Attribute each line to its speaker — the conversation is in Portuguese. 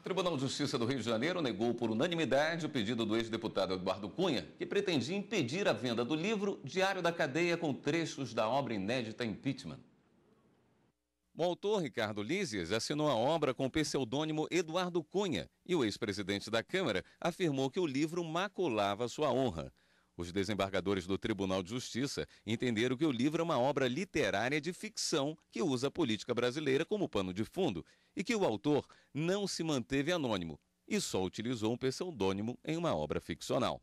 Speaker 1: O Tribunal de Justiça do Rio de Janeiro negou por unanimidade o pedido do ex-deputado Eduardo Cunha, que pretendia impedir a venda do livro Diário da Cadeia com trechos da obra inédita Impeachment. O autor Ricardo Lízias assinou a obra com o pseudônimo Eduardo Cunha e o ex-presidente da Câmara afirmou que o livro maculava sua honra. Os desembargadores do Tribunal de Justiça entenderam que o livro é uma obra literária de ficção que usa a política brasileira como pano de fundo e que o autor não se manteve anônimo e só utilizou um pseudônimo em uma obra ficcional.